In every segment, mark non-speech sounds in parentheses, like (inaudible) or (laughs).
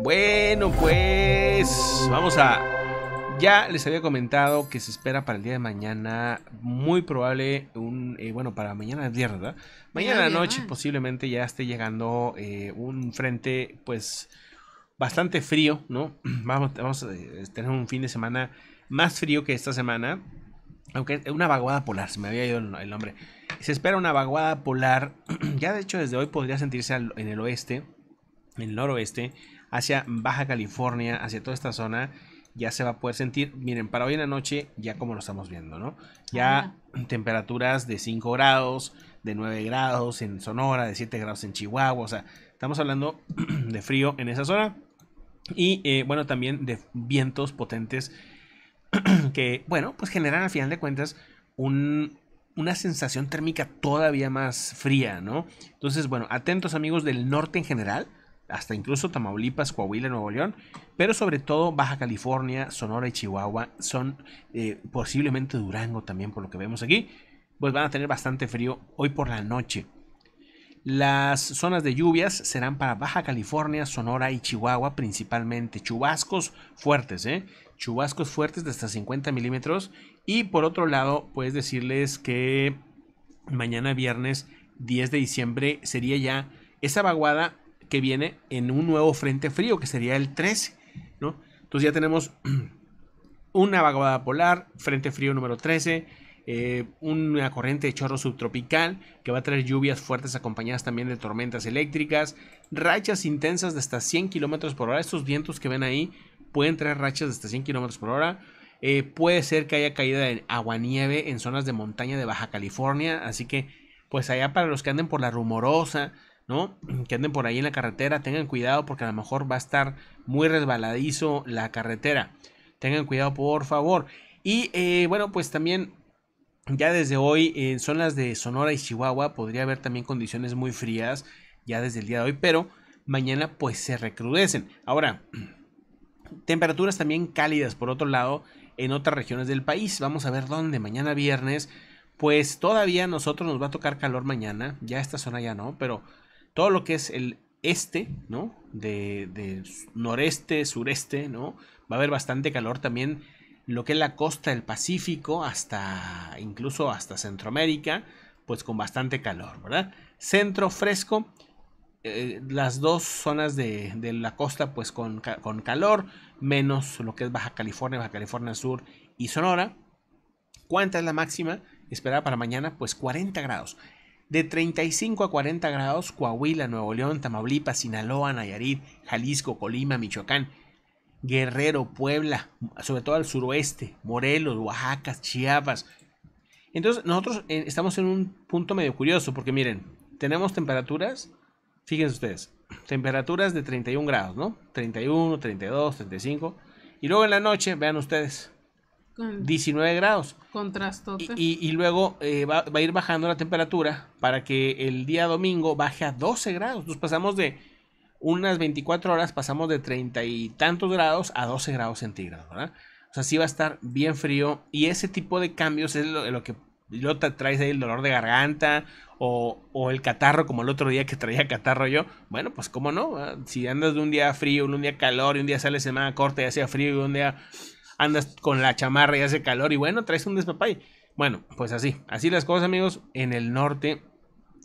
Bueno, pues vamos a... Ya les había comentado que se espera para el día de mañana, muy probable, un eh, bueno, para mañana viernes, Mañana noche posiblemente ya esté llegando eh, un frente, pues, bastante frío, ¿no? (clears throat) Vamos, a eh, tener un fin de semana más frío que esta semana, aunque es una vaguada polar, se me había ido el nombre. Se espera una vaguada polar, (clears throat) ya de hecho desde hoy podría sentirse en el oeste, en el noroeste, hacia Baja California, hacia toda esta zona, ya se va a poder sentir. Miren, para hoy en la noche, ya como lo estamos viendo, ¿no? Ya temperaturas de 5 grados, de 9 grados en Sonora, de 7 grados en Chihuahua, o sea, estamos hablando (clears throat) de frío en esa zona. Y eh, bueno, también de vientos potentes (clears throat) que, bueno, pues generan al final de cuentas un, una sensación térmica todavía más fría, ¿no? Entonces, bueno, atentos amigos del norte en general, hasta incluso Tamaulipas, Coahuila, Nuevo León, pero sobre todo Baja California, Sonora y Chihuahua son eh, posiblemente Durango también por lo que vemos aquí, pues van a tener bastante frío hoy por la noche. Las zonas de lluvias serán para Baja California, Sonora y Chihuahua principalmente. Chubascos fuertes, ¿eh? Chubascos fuertes de hasta 50 milímetros. Y por otro lado, puedes decirles que mañana viernes 10 de diciembre sería ya esa vaguada que viene en un nuevo frente frío, que sería el 13, ¿no? Entonces ya tenemos (clears throat) una vaguada polar, frente frío número 13, eh, una corriente de chorro subtropical que va a traer lluvias fuertes acompañadas también de tormentas eléctricas, rachas intensas de hasta 100 kilómetros por hora. Estos vientos que ven ahí pueden traer rachas de hasta 100 kilómetros por hora. Eh, puede ser que haya caída de aguanieve en zonas de montaña de Baja California, así que pues allá para los que anden por la rumorosa, ¿no? (clears throat) Que anden por ahí en la carretera, tengan cuidado porque a lo mejor va a estar muy resbaladizo la carretera. Tengan cuidado, por favor. Y eh, bueno, pues también ya desde hoy en eh, zonas de Sonora y Chihuahua podría haber también condiciones muy frías ya desde el día de hoy, pero mañana pues se recrudecen. Ahora, (clears throat) temperaturas también cálidas por otro lado en otras regiones del país. Vamos a ver dónde mañana viernes. Pues todavía nosotros nos va a tocar calor mañana, ya esta zona ya no, pero todo lo que es el este, ¿no? De, noreste, sureste, ¿no? Va a haber bastante calor también lo que es la costa del Pacífico hasta incluso hasta Centroamérica, pues con bastante calor, ¿verdad? Centro fresco, eh, las dos zonas de, la costa pues con, con, calor, menos lo que es Baja California, Baja California Sur y Sonora. ¿Cuánta es la máxima? Esperada para mañana, pues 40 grados de 35 a 40 grados Coahuila, Nuevo León, Tamaulipas, Sinaloa, Nayarit, Jalisco, Colima, Michoacán, Guerrero, Puebla, sobre todo al suroeste, Morelos, Oaxaca, Chiapas. Entonces nosotros eh, estamos en un punto medio curioso porque miren, tenemos temperaturas, fíjense ustedes, temperaturas de 31 grados, ¿no? 31, 32, 35. Y luego en la noche, vean ustedes, 19 grados. Contrasto. Y, luego eh, va, a ir bajando la temperatura para que el día domingo baje a 12 grados. Nos pasamos de unas 24 horas, pasamos de 30 y tantos grados a 12 grados centígrados, ¿verdad? O sea, sí va a estar bien frío y ese tipo de cambios es lo, que lo traes ahí el dolor de garganta o, el catarro, como el otro día que traía catarro yo. Bueno, pues cómo no, si andas de un día frío, un día calor y un día sale semana corta y hacía frío y un día andas con la chamarra y hace calor y bueno, traes un despapay. Bueno, pues así, así las cosas amigos, en el norte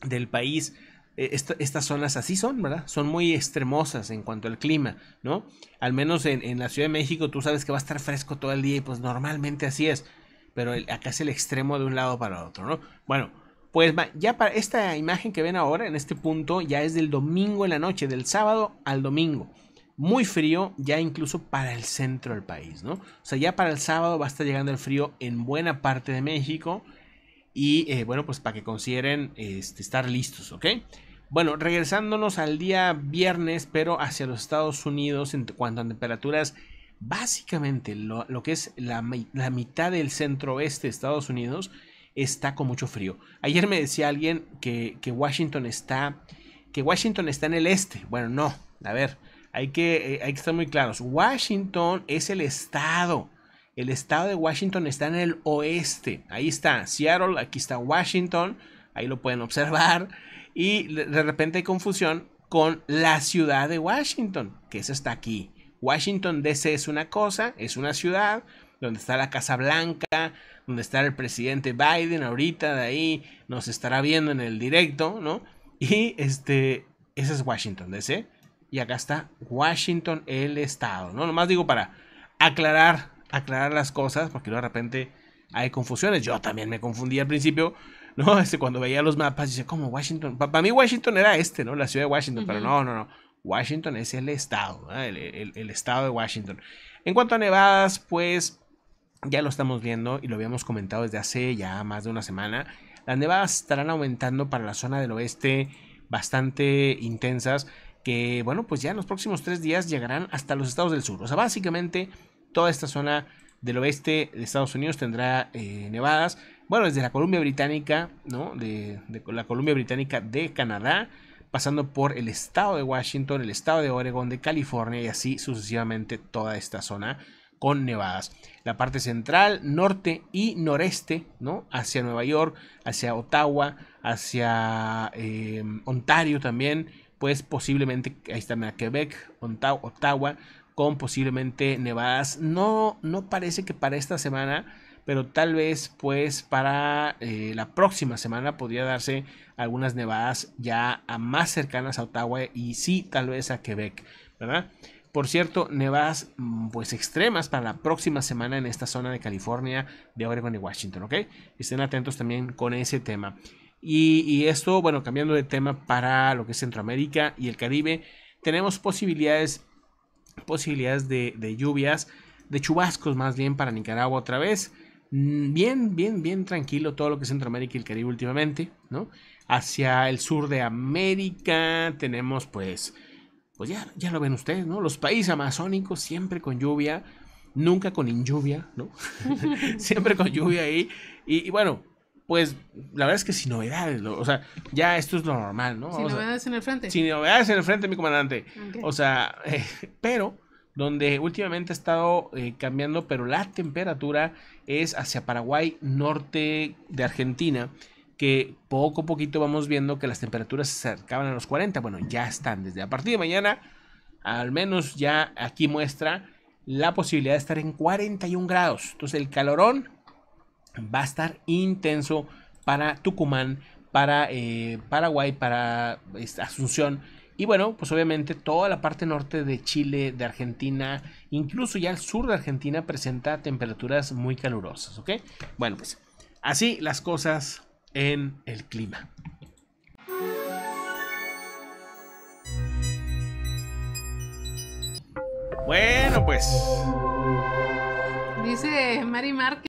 del país eh, estas zonas así son, ¿verdad? Son muy extremosas en cuanto al clima, ¿no? Al menos en, la Ciudad de México tú sabes que va a estar fresco todo el día y pues normalmente así es, pero acá es el extremo de un lado para otro, ¿no? Bueno, pues ya para esta imagen que ven ahora en este punto ya es del domingo en la noche, del sábado al domingo muy frío ya incluso para el centro del país, ¿no? O sea, ya para el sábado va a estar llegando el frío en buena parte de México y eh, bueno, pues para que consideren este, estar listos, ¿ok? Bueno, regresándonos al día viernes, pero hacia los Estados Unidos en cuanto a temperaturas, básicamente lo, que es la, mitad del centro oeste de Estados Unidos está con mucho frío. Ayer me decía alguien que, que Washington está que Washington está en el este. Bueno, no, a ver, hay que, eh, hay que estar muy claros. Washington es el estado. El estado de Washington está en el oeste. Ahí está Seattle, aquí está Washington. Ahí lo pueden observar. Y de repente hay confusión con la ciudad de Washington, que esa está aquí. Washington DC es una cosa, es una ciudad donde está la Casa Blanca, donde está el presidente Biden ahorita, de ahí nos estará viendo en el directo, ¿no? Y este, ese es Washington DC y acá está Washington, el estado, ¿no? Nomás digo para aclarar, aclarar las cosas, porque de repente hay confusiones. Yo también me confundí al principio, (laughs) ¿no? Este, cuando veía los mapas, dice, ¿cómo Washington? Para mí Washington era este, ¿no? La ciudad de Washington, pero no, no, no. Washington es el estado, el estado de Washington. En cuanto a nevadas, pues ya lo estamos viendo y lo habíamos comentado desde hace ya más de una semana. Las nevadas estarán aumentando para la zona del oeste bastante intensas que, bueno, pues ya en los próximos tres días llegarán hasta los estados del sur. O sea, básicamente toda esta zona del oeste de Estados Unidos tendrá eh, nevadas. Bueno, desde la Columbia Británica, ¿no? De, la Columbia Británica de Canadá, pasando por el estado de Washington, el estado de Oregon, de California y así sucesivamente toda esta zona con nevadas. La parte central, norte y noreste, ¿no? Hacia Nueva York, hacia Ottawa, hacia eh, Ontario también, pues posiblemente ahí están a Quebec, Ottawa, con posiblemente nevadas. No, no parece que para esta semana, pero tal vez pues para eh, la próxima semana podría darse algunas nevadas ya a más cercanas a Ottawa y sí, tal vez a Quebec, ¿verdad? Por cierto, nevadas mm, pues extremas para la próxima semana en esta zona de California, de Oregon y Washington, ¿ok? Estén atentos también con ese tema. Y, esto, bueno, cambiando de tema para lo que es Centroamérica y el Caribe, tenemos posibilidades, posibilidades de, lluvias, de chubascos más bien para Nicaragua otra vez. Mm, bien, bien, bien tranquilo todo lo que es Centroamérica y el Caribe últimamente, ¿no? Hacia el sur de América tenemos pues, pues ya, ya lo ven ustedes, ¿no? Los países amazónicos siempre con lluvia, nunca con inlluvia, ¿no? (laughs) siempre con lluvia ahí. y, bueno, pues la verdad es que sin novedades, o sea, ya esto es lo normal, ¿no? Sin novedades en el frente. Sin novedades en el frente, mi comandante. O sea, eh, (laughs) pero donde últimamente ha estado eh, cambiando, pero la temperatura es hacia Paraguay, norte de Argentina, que poco a poquito vamos viendo que las temperaturas se acercaban a los 40. Bueno, ya están desde a partir de mañana, al menos ya aquí muestra la posibilidad de estar en 41 grados. Entonces el calorón va a estar intenso para Tucumán, para eh, Paraguay, para este, Asunción. Y bueno, pues obviamente toda la parte norte de Chile, de Argentina, incluso ya el sur de Argentina presenta temperaturas muy calurosas, ¿ok? Bueno, pues así las cosas en el clima. Bueno, pues. Dice Mari Martín.